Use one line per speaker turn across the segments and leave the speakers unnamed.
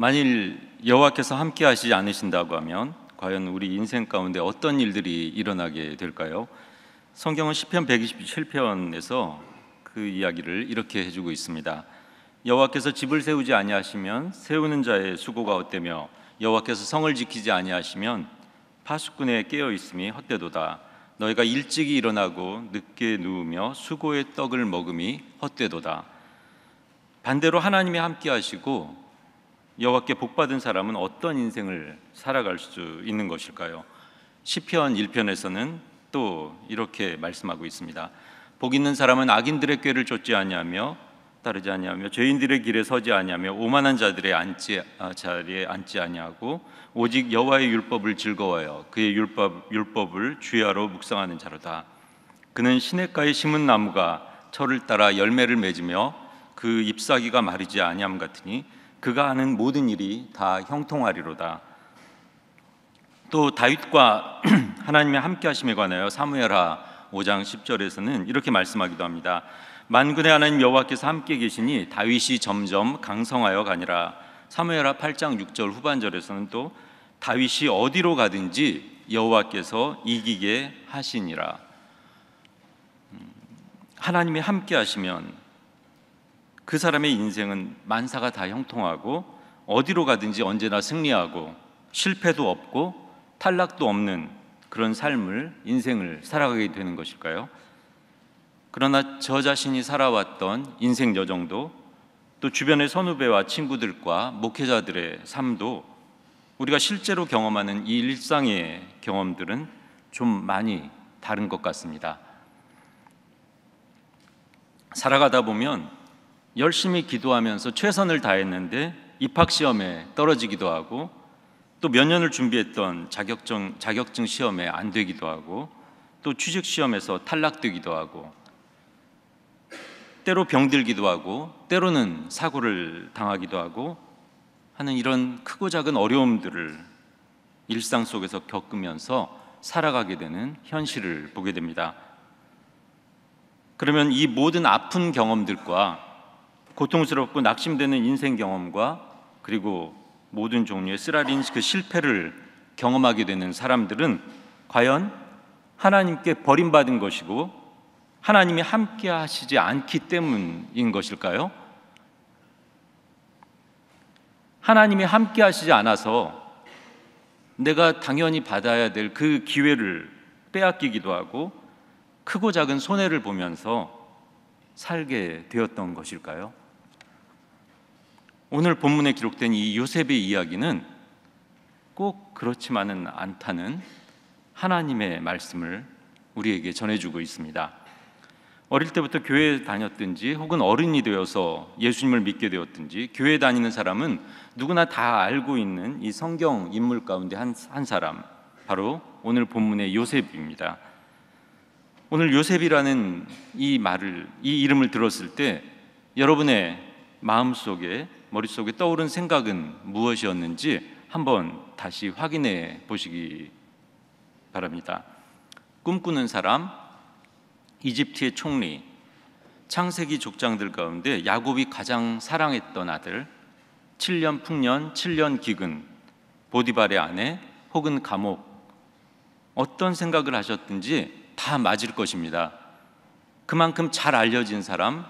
만일 여호와께서 함께 하시지 않으신다고 하면 과연 우리 인생 가운데 어떤 일들이 일어나게 될까요? 성경은 시편 127편에서 그 이야기를 이렇게 해 주고 있습니다. 여호와께서 집을 세우지 아니하시면 세우는 자의 수고가 헛되며 여호와께서 성을 지키지 아니하시면 파수꾼에 깨어 있음이 헛되도다. 너희가 일찍이 일어나고 늦게 누우며 수고의 떡을 먹음이 헛되도다. 반대로 하나님이 함께 하시고 여호와께 복받은 사람은 어떤 인생을 살아갈 수 있는 것일까요? 시편 1편에서는 또 이렇게 말씀하고 있습니다. 복 있는 사람은 악인들의 꾀를 쫓지 아니하며 따르지 아니하며 죄인들의 길에 서지 아니하며 오만한 자들의 앉지, 아, 자리에 앉지 아니하고 오직 여호와의 율법을 즐거워하여 그의 율법 율법을 주야로 묵상하는 자로다. 그는 시냇가에 심은 나무가 철을 따라 열매를 맺으며 그 잎사귀가 마르지 아니함 같으니 그가 하는 모든 일이 다 형통하리로다. 또 다윗과 하나님의 함께 하심에 관하여 사무엘하 5장 10절에서는 이렇게 말씀하기도 합니다. 만군의 하나님 여호와께서 함께 계시니 다윗이 점점 강성하여 가니라. 사무엘하 8장 6절 후반절에서는 또 다윗이 어디로 가든지 여호와께서 이기게 하시니라. 음, 하나님이 함께 하시면 그 사람의 인생은 만사가 다 형통하고 어디로 가든지 언제나 승리하고 실패도 없고 탈락도 없는 그런 삶을 인생을 살아가게 되는 것일까요? 그러나 저 자신이 살아왔던 인생 여정도 또 주변의 선후배와 친구들과 목회자들의 삶도 우리가 실제로 경험하는 이 일상의 경험들은 좀 많이 다른 것 같습니다. 살아가다 보면 열심히 기도하면서 최선을 다했는데 입학 시험에 떨어지기도 하고 또 몇 년을 준비했던 자격증 자격증 시험에 안 되기도 하고 또 취직 시험에서 탈락되기도 하고 때로 병들기도 하고 때로는 사고를 당하기도 하고 하는 이런 크고 작은 어려움들을 일상 속에서 겪으면서 살아가게 되는 현실을 보게 됩니다. 그러면 이 모든 아픈 경험들과 고통스럽고 낙심되는 인생 경험과 그리고 모든 종류의 쓰라린 그 실패를 경험하게 되는 사람들은 과연 하나님께 버림받은 것이고 하나님이 함께 하시지 않기 때문인 것일까요? 하나님이 함께 하시지 않아서 내가 당연히 받아야 될 그 기회를 빼앗기기도 하고 크고 작은 손해를 보면서 살게 되었던 것일까요? 오늘 본문에 기록된 이 요셉의 이야기는 꼭 그렇지만은 않다는 하나님의 말씀을 우리에게 전해주고 있습니다. 어릴 때부터 교회에 다녔든지 혹은 어른이 되어서 예수님을 믿게 되었든지 교회 다니는 사람은 누구나 다 알고 있는 이 성경 인물 가운데 한, 한 사람 바로 오늘 본문의 요셉입니다. 오늘 요셉이라는 이 말을 이 이름을 들었을 때 여러분의 마음속에 머릿속에 떠오른 생각은 무엇이었는지 한번 다시 확인해 보시기 바랍니다. 꿈꾸는 사람, 이집트의 총리, 창세기 족장들 가운데 야곱이 가장 사랑했던 아들, 7년 풍년, 7년 기근, 보디발의 아내 혹은 감옥 어떤 생각을 하셨든지 다 맞을 것입니다. 그만큼 잘 알려진 사람,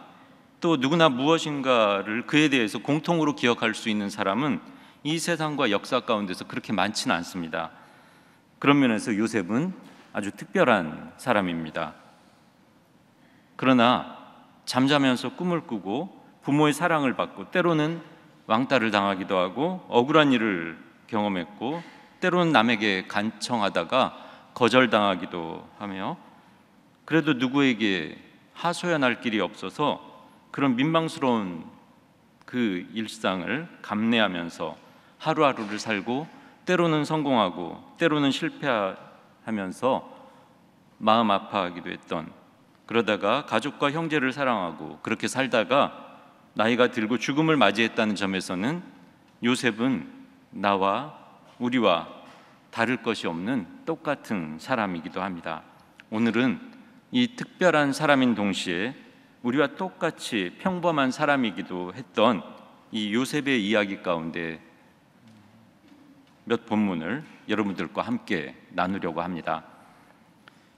또 누구나 무엇인가를 그에 대해서 공통으로 기억할 수 있는 사람은 이 세상과 역사 가운데서 그렇게 많지는 않습니다. 그런 면에서 요셉은 아주 특별한 사람입니다. 그러나 잠자면서 꿈을 꾸고 부모의 사랑을 받고 때로는 왕따를 당하기도 하고 억울한 일을 경험했고 때로는 남에게 간청하다가 거절당하기도 하며 그래도 누구에게 하소연할 길이 없어서 그런 민망스러운 그 일상을 감내하면서 하루하루를 살고 때로는 성공하고 때로는 실패하면서 마음 아파하기도 했던 그러다가 가족과 형제를 사랑하고 그렇게 살다가 나이가 들고 죽음을 맞이했다는 점에서는 요셉은 나와 우리와 다를 것이 없는 똑같은 사람이기도 합니다. 오늘은 이 특별한 사람인 동시에 우리와 똑같이 평범한 사람이기도 했던 이 요셉의 이야기 가운데 몇 본문을 여러분들과 함께 나누려고 합니다.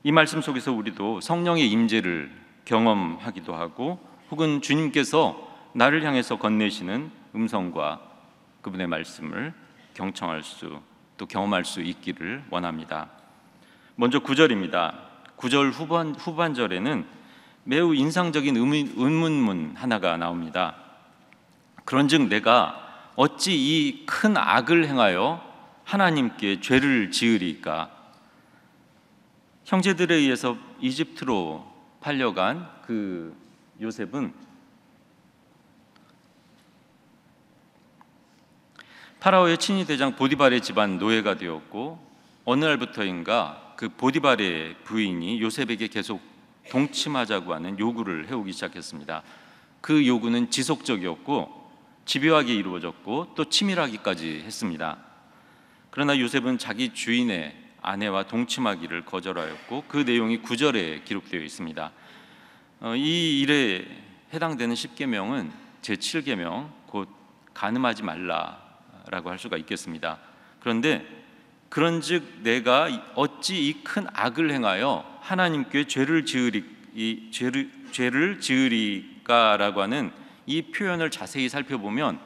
이 말씀 속에서 우리도 성령의 임재를 경험하기도 하고 혹은 주님께서 나를 향해서 건네시는 음성과 그분의 말씀을 경청할 수또 경험할 수 있기를 원합니다. 먼저 9절입니다. 9절 후반, 후반절에는 매우 인상적인 의문문 하나가 나옵니다. 그런즉 내가 어찌 이 큰 악을 행하여 하나님께 죄를 지으리까? 형제들에 의해서 이집트로 팔려간 그 요셉은 파라오의 친위 대장 보디발의 집안 노예가 되었고 어느 날부터인가 그 보디발의 부인이 요셉에게 계속 동침하자고 하는 요구를 해오기 시작했습니다. 그 요구는 지속적이었고 집요하게 이루어졌고 또 치밀하기까지 했습니다. 그러나 요셉은 자기 주인의 아내와 동침하기를 거절하였고 그 내용이 구절에 기록되어 있습니다. 어, 이 일에 해당되는 1계명은 제7계명 곧 가늠하지 말라라고 할 수가 있겠습니다. 그런데 그런즉 내가 어찌 이 큰 악을 행하여 하나님께 죄를 지으리 이 죄를 죄를 지으리까라고 하는 이 표현을 자세히 살펴보면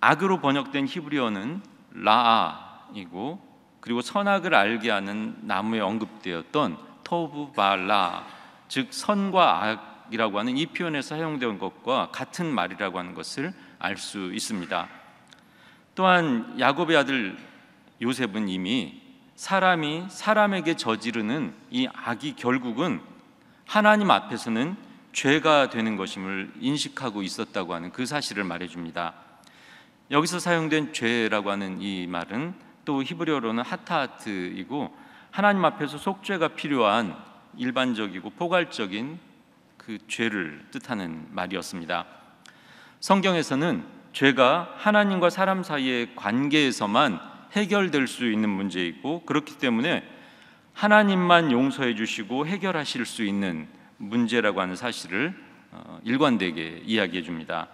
악으로 번역된 히브리어는 라아이고 그리고 선악을 알게 하는 나무에 언급되었던 토브발라 즉 선과 악이라고 하는 이 표현에서 사용된 것과 같은 말이라고 하는 것을 알 수 있습니다. 또한 야곱의 아들 요셉은 이미 사람이 사람에게 저지르는 이 악이 결국은 하나님 앞에서는 죄가 되는 것임을 인식하고 있었다고 하는 그 사실을 말해줍니다. 여기서 사용된 죄라고 하는 이 말은 또 히브리어로는 하타하트이고 하나님 앞에서 속죄가 필요한 일반적이고 포괄적인 그 죄를 뜻하는 말이었습니다. 성경에서는 죄가 하나님과 사람 사이의 관계에서만 해결될 수 있는 문제이고 그렇기 때문에 하나님만 용서해 주시고 해결하실 수 있는 문제라고 하는 사실을 어, 일관되게 이야기해 줍니다.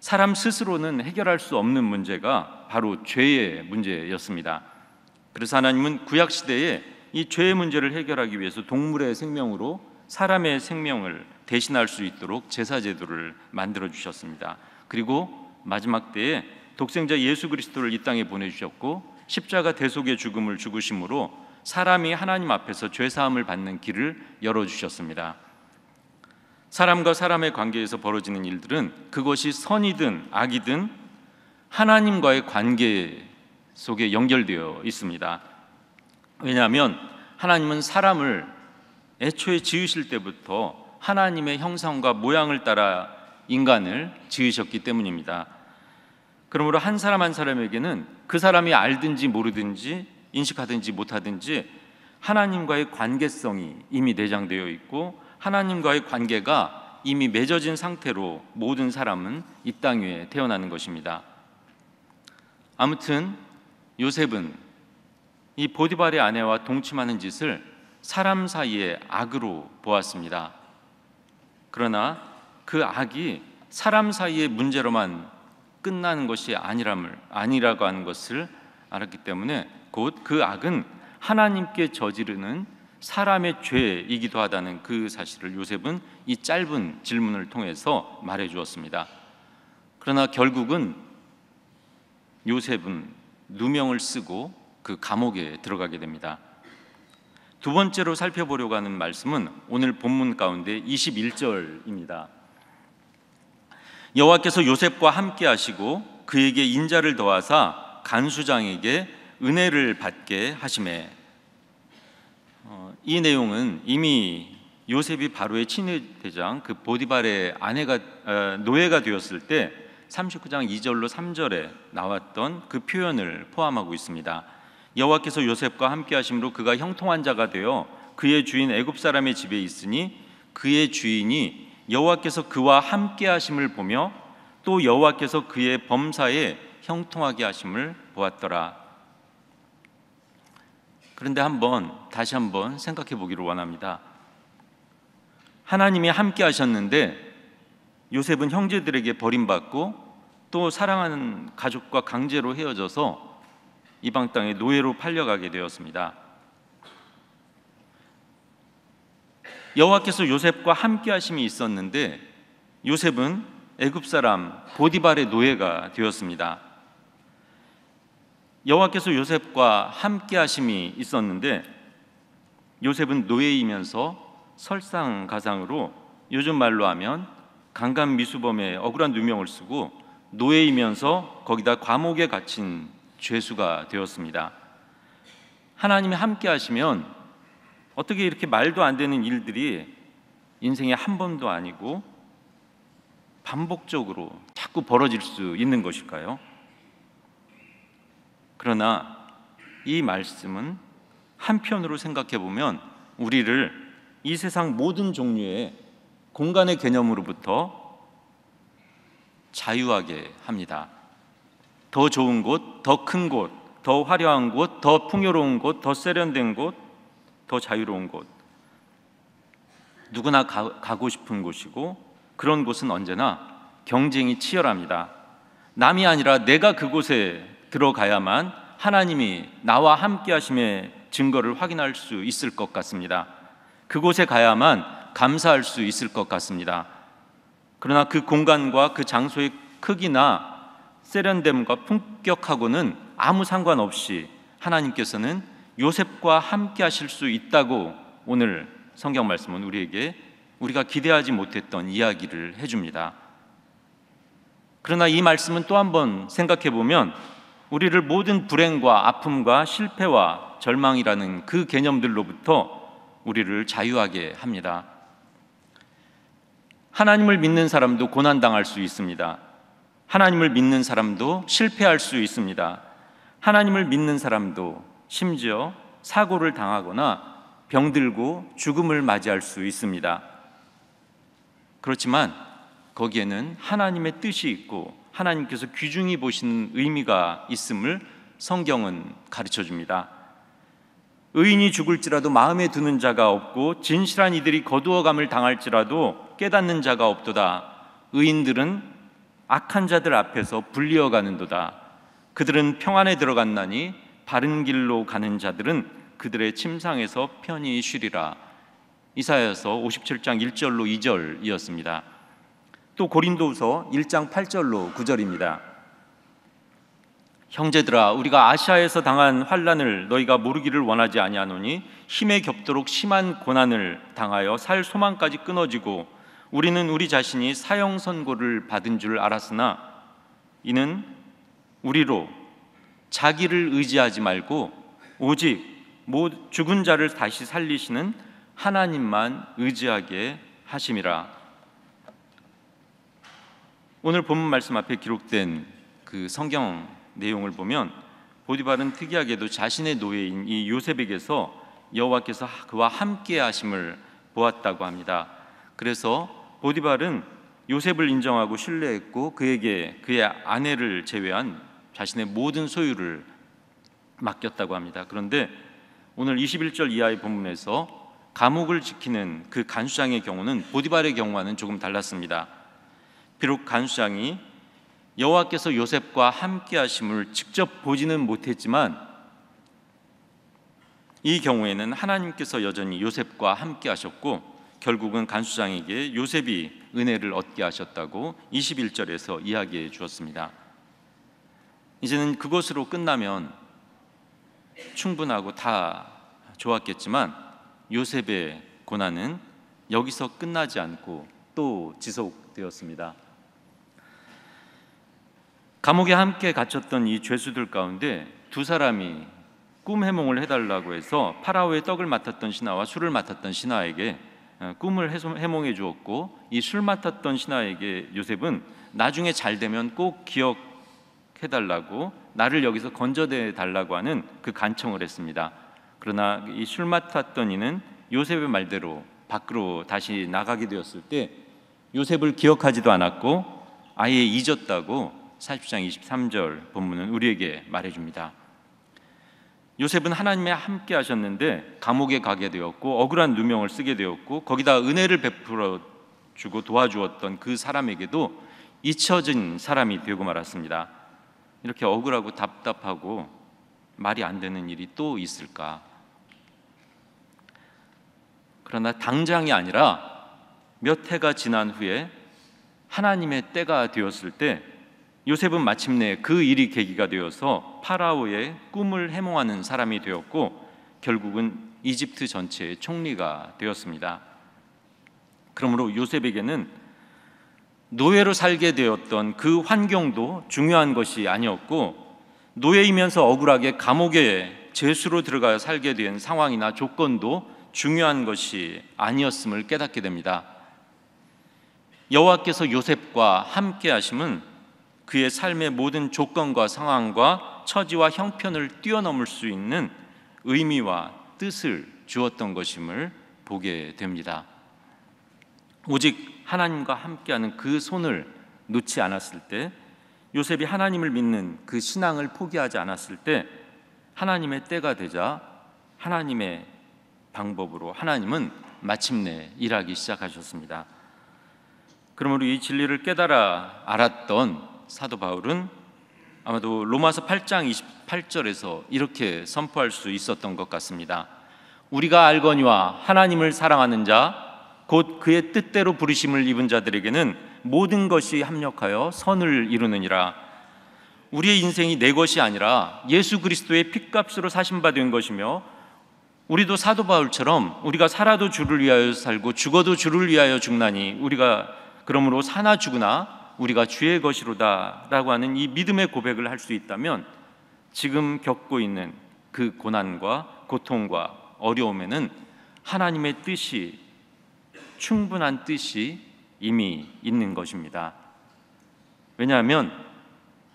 사람 스스로는 해결할 수 없는 문제가 바로 죄의 문제였습니다. 그래서 하나님은 구약 시대에 이 죄의 문제를 해결하기 위해서 동물의 생명으로 사람의 생명을 대신할 수 있도록 제사 제도를 만들어 주셨습니다. 그리고 마지막 때에 독생자 예수 그리스도를 이 땅에 보내주셨고 십자가 대속의 죽음을 죽으심으로 사람이 하나님 앞에서 죄 사함을 받는 길을 열어 주셨습니다. 사람과 사람의 관계에서 벌어지는 일들은 그것이 선이든 악이든 하나님과의 관계 속에 연결되어 있습니다. 왜냐하면 하나님은 사람을 애초에 지으실 때부터 하나님의 형상과 모양을 따라 인간을 지으셨기 때문입니다. 그러므로 한 사람 한 사람에게는 그 사람이 알든지 모르든지 인식하든지 못하든지 하나님과의 관계성이 이미 내장되어 있고 하나님과의 관계가 이미 맺어진 상태로 모든 사람은 이 땅 위에 태어나는 것입니다. 아무튼 요셉은 이 보디발의 아내와 동침하는 짓을 사람 사이의 악으로 보았습니다. 그러나 그 악이 사람 사이의 문제로만 끝나는 것이 아니람을 아니라고 하는 것을 알았기 때문에 곧 그 악은 하나님께 저지르는 사람의 죄이기도 하다는 그 사실을 요셉은 이 짧은 질문을 통해서 말해 주었습니다. 그러나 결국은 요셉은 누명을 쓰고 그 감옥에 들어가게 됩니다. 두 번째로 살펴보려고 하는 말씀은 오늘 본문 가운데 21절입니다. 여호와께서 요셉과 함께 하시고 그에게 인자를 더하사 간수장에게 은혜를 받게 하심에 어, 이 내용은 이미 요셉이 바로의 친회대장 그 보디발의 아내가 어, 노예가 되었을 때 39장 2절로 3절에 나왔던 그 표현을 포함하고 있습니다. 여호와께서 요셉과 함께 하심으로 그가 형통한 자가 되어 그의 주인 애굽 사람의 집에 있으니 그의 주인이 여호와께서 그와 함께 하심을 보며 또 여호와께서 그의 범사에 형통하게 하심을 보았더라. 그런데 한번 다시 한번 생각해 보기를 원합니다. 하나님이 함께 하셨는데 요셉은 형제들에게 버림받고 또 사랑하는 가족과 강제로 헤어져서 이방 땅의 노예로 팔려가게 되었습니다. 여호와께서 요셉과 함께 하심이 있었는데 요셉은 애굽 사람 보디발의 노예가 되었습니다. 여호와께서 요셉과 함께 하심이 있었는데 요셉은 노예이면서 설상가상으로 요즘 말로 하면 강간 미수범의 억울한 누명을 쓰고 노예이면서 거기다 과목에 갇힌 죄수가 되었습니다. 하나님이 함께 하시면 어떻게 이렇게 말도 안 되는 일들이 인생에 한 번도 아니고 반복적으로 자꾸 벌어질 수 있는 것일까요? 그러나 이 말씀은 한편으로 생각해 보면 우리를 이 세상 모든 종류의 공간의 개념으로부터 자유하게 합니다. 더 좋은 곳, 더 큰 곳, 더 화려한 곳, 더 풍요로운 곳, 더 세련된 곳, 더 자유로운 곳, 누구나 가, 가고 싶은 곳이고 그런 곳은 언제나 경쟁이 치열합니다. 남이 아니라 내가 그곳에 들어가야만 하나님이 나와 함께 하심의 증거를 확인할 수 있을 것 같습니다. 그곳에 가야만 감사할 수 있을 것 같습니다. 그러나 그 공간과 그 장소의 크기나 세련됨과 품격하고는 아무 상관없이 하나님께서는 요셉과 함께 하실 수 있다고 오늘 성경 말씀은 우리에게 우리가 기대하지 못했던 이야기를 해줍니다. 그러나 이 말씀은 또 한번 생각해 보면 우리를 모든 불행과 아픔과 실패와 절망이라는 그 개념들로부터 우리를 자유하게 합니다. 하나님을 믿는 사람도 고난당할 수 있습니다. 하나님을 믿는 사람도 실패할 수 있습니다. 하나님을 믿는 사람도 심지어 사고를 당하거나 병들고 죽음을 맞이할 수 있습니다. 그렇지만 거기에는 하나님의 뜻이 있고 하나님께서 귀중히 보시는 의미가 있음을 성경은 가르쳐 줍니다. 의인이 죽을지라도 마음에 드는 자가 없고 진실한 이들이 거두어감을 당할지라도 깨닫는 자가 없도다. 의인들은 악한 자들 앞에서 불리어가는도다. 그들은 평안에 들어갔나니 바른 길로 가는 자들은 그들의 침상에서 편히 쉬리라. 이사야서 57장 1절로 2절이었습니다. 또 고린도후서 1장 8절로 9절입니다. 형제들아 우리가 아시아에서 당한 환란을 너희가 모르기를 원하지 아니하노니 힘에 겹도록 심한 고난을 당하여 살 소망까지 끊어지고 우리는 우리 자신이 사형 선고를 받은 줄 알았으나 이는 우리로 자기를 의지하지 말고 오직 죽은 자를 다시 살리시는 하나님만 의지하게 하심이라. 오늘 본문 말씀 앞에 기록된 그 성경 내용을 보면 보디발은 특이하게도 자신의 노예인 이 요셉에게서 여호와께서 그와 함께 하심을 보았다고 합니다. 그래서 보디발은 요셉을 인정하고 신뢰했고 그에게 그의 아내를 제외한 자신의 모든 소유를 맡겼다고 합니다. 그런데 오늘 21절 이하의 본문에서 감옥을 지키는 그 간수장의 경우는 보디발의 경우와는 조금 달랐습니다. 비록 간수장이 여호와께서 요셉과 함께 하심을 직접 보지는 못했지만 이 경우에는 하나님께서 여전히 요셉과 함께 하셨고 결국은 간수장에게 요셉이 은혜를 얻게 하셨다고 21절에서 이야기해 주었습니다. 이제는 그것으로 끝나면 충분하고 다 좋았겠지만 요셉의 고난은 여기서 끝나지 않고 또 지속되었습니다. 감옥에 함께 갇혔던 이 죄수들 가운데 두 사람이 꿈 해몽을 해달라고 해서 파라오의 떡을 맡았던 신하와 술을 맡았던 신하에게 어, 꿈을 해몽해 주었고 이 술 맡았던 신하에게 요셉은 나중에 잘 되면 꼭 기억 해달라고 나를 여기서 건져내 달라고 하는 그 간청을 했습니다. 그러나 이 술 맡았던 이는 요셉의 말대로 밖으로 다시 나가게 되었을 때 요셉을 기억하지도 않았고 아예 잊었다고 40장 23절 본문은 우리에게 말해줍니다. 요셉은 하나님의 함께 하셨는데 감옥에 가게 되었고 억울한 누명을 쓰게 되었고 거기다 은혜를 베풀어 주고 도와주었던 그 사람에게도 잊혀진 사람이 되고 말았습니다. 이렇게 억울하고 답답하고 말이 안 되는 일이 또 있을까? 그러나 당장이 아니라 몇 해가 지난 후에 하나님의 때가 되었을 때 요셉은 마침내 그 일이 계기가 되어서 파라오의 꿈을 해몽하는 사람이 되었고 결국은 이집트 전체의 총리가 되었습니다. 그러므로 요셉에게는 노예로 살게 되었던 그 환경도 중요한 것이 아니었고 노예이면서 억울하게 감옥에 죄수로 들어가 살게 된 상황이나 조건도 중요한 것이 아니었음을 깨닫게 됩니다. 여호와께서 요셉과 함께 하심은 그의 삶의 모든 조건과 상황과 처지와 형편을 뛰어넘을 수 있는 의미와 뜻을 주었던 것임을 보게 됩니다. 오직 하나님과 함께하는 그 손을 놓지 않았을 때 요셉이 하나님을 믿는 그 신앙을 포기하지 않았을 때 하나님의 때가 되자 하나님의 방법으로 하나님은 마침내 일하기 시작하셨습니다. 그러므로 이 진리를 깨달아 알았던 사도 바울은 아마도 로마서 8장 28절에서 이렇게 선포할 수 있었던 것 같습니다. 우리가 알거니와 하나님을 사랑하는 자곧 그의 뜻대로 부르심을 입은 자들에게는 모든 것이 합력하여 선을 이루느니라. 우리의 인생이 내 것이 아니라 예수 그리스도의 핏값으로 사심 받은 것이며 우리도 사도 바울처럼 우리가 살아도 주를 위하여 살고 죽어도 주를 위하여 죽나니 우리가 그러므로 사나 죽으나 우리가 주의 것이로다라고 하는 이 믿음의 고백을 할 수 있다면 지금 겪고 있는 그 고난과 고통과 어려움에는 하나님의 뜻이 충분한 뜻이 이미 있는 것입니다. 왜냐하면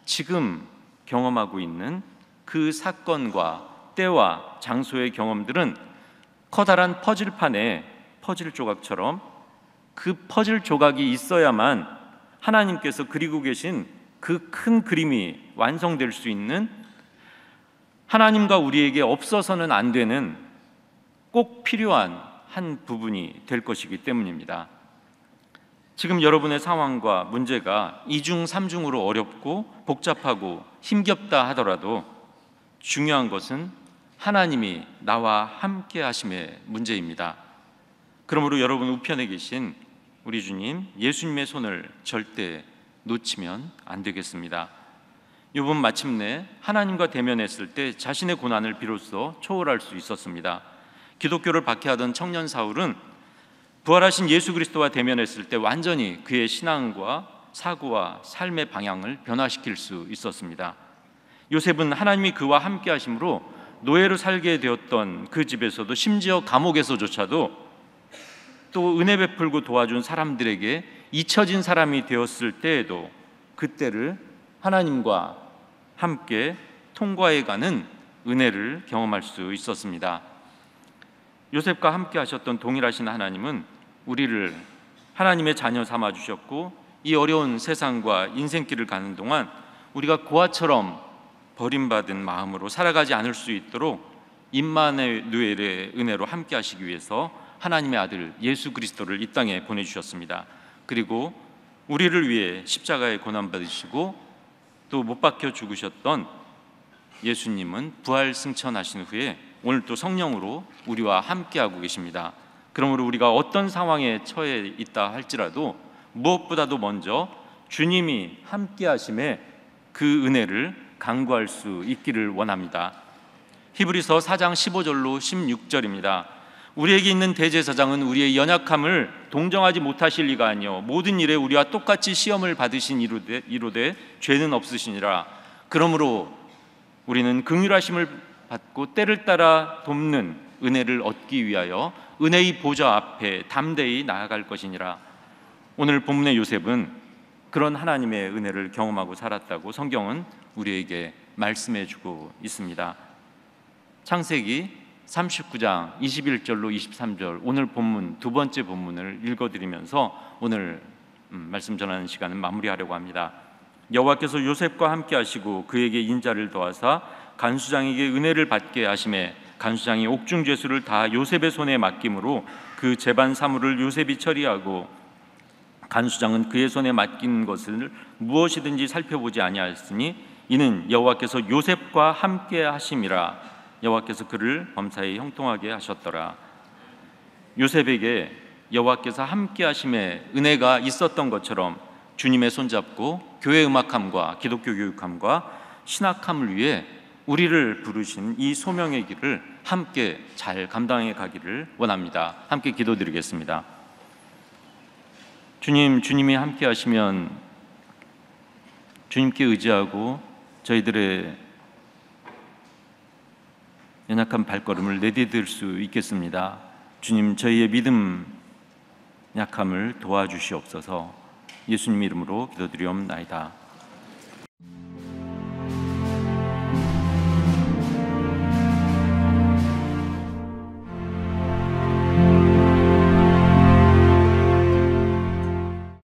지금 경험하고 있는 그 사건과 때와 장소의 경험들은 커다란 퍼즐판에 퍼즐 조각처럼 그 퍼즐 조각이 있어야만 하나님께서 그리고 계신 그 큰 그림이 완성될 수 있는 하나님과 우리에게 없어서는 안 되는 꼭 필요한 한 부분이 될 것이기 때문입니다. 지금 여러분의 상황과 문제가 이중 삼중으로 어렵고 복잡하고 힘겹다 하더라도 중요한 것은 하나님이 나와 함께 하심의 문제입니다. 그러므로 여러분 우편에 계신 우리 주님 예수님의 손을 절대 놓치면 안 되겠습니다. 요번 마침내 하나님과 대면했을 때 자신의 고난을 비로소 초월할 수 있었습니다. 기독교를 박해하던 청년 사울은 부활하신 예수 그리스도와 대면했을 때 완전히 그의 신앙과 사고와 삶의 방향을 변화시킬 수 있었습니다. 요셉은 하나님이 그와 함께 하심으로 노예로 살게 되었던 그 집에서도 심지어 감옥에서조차도 또 은혜 베풀고 도와준 사람들에게 잊혀진 사람이 되었을 때에도 그때를 하나님과 함께 통과해 가는 은혜를 경험할 수 있었습니다. 요셉과 함께 하셨던 동일하신 하나님은 우리를 하나님의 자녀 삼아 주셨고 이 어려운 세상과 인생길을 가는 동안 우리가 고아처럼 버림받은 마음으로 살아가지 않을 수 있도록 임마누엘의 은혜로 함께 하시기 위해서 하나님의 아들 예수 그리스도를 이 땅에 보내 주셨습니다. 그리고 우리를 위해 십자가에 고난 받으시고 또 못 박혀 죽으셨던 예수님은 부활 승천하신 후에 오늘 또 성령으로 우리와 함께하고 계십니다. 그러므로 우리가 어떤 상황에 처해 있다 할지라도 무엇보다도 먼저 주님이 함께하심에 그 은혜를 강구할 수 있기를 원합니다. 히브리서 4장 15절로 16절입니다. 우리에게 있는 대제사장은 우리의 연약함을 동정하지 못하실 리가 아니요 모든 일에 우리와 똑같이 시험을 받으신 이로되, 이로되 죄는 없으시니라. 그러므로 우리는 긍휼하심을 받고 때를 따라 돕는 은혜를 얻기 위하여 은혜의 보좌 앞에 담대히 나아갈 것이니라. 오늘 본문의 요셉은 그런 하나님의 은혜를 경험하고 살았다고 성경은 우리에게 말씀해 주고 있습니다. 창세기 39장 21절로 23절 오늘 본문 두 번째 본문을 읽어 드리면서 오늘 음, 말씀 전하는 시간은 마무리하려고 합니다. 여호와께서 요셉과 함께 하시고 그에게 인자를 더하사 간수장에게 은혜를 받게 하심에 간수장이 옥중 죄수를 다 요셉의 손에 맡김으로 그 재반 사물을 요셉이 처리하고 간수장은 그의 손에 맡긴 것을 무엇이든지 살펴보지 아니하였으니 이는 여호와께서 요셉과 함께 하심이라 여호와께서 그를 범사에 형통하게 하셨더라 요셉에게 여호와께서 함께 하심에 은혜가 있었던 것처럼 주님의 손잡고 교회 음악함과 기독교 교육함과 신학함을 위해 우리를 부르신 이 소명의 길을 함께 잘 감당해 가기를 원합니다. 함께 기도드리겠습니다. 주님, 주님이 함께 하시면 주님께 의지하고 저희들의 연약한 발걸음을 내디딜 수 있겠습니다. 주님, 저희의 믿음 약함을 도와주시옵소서. 예수님 이름으로 기도드리옵나이다.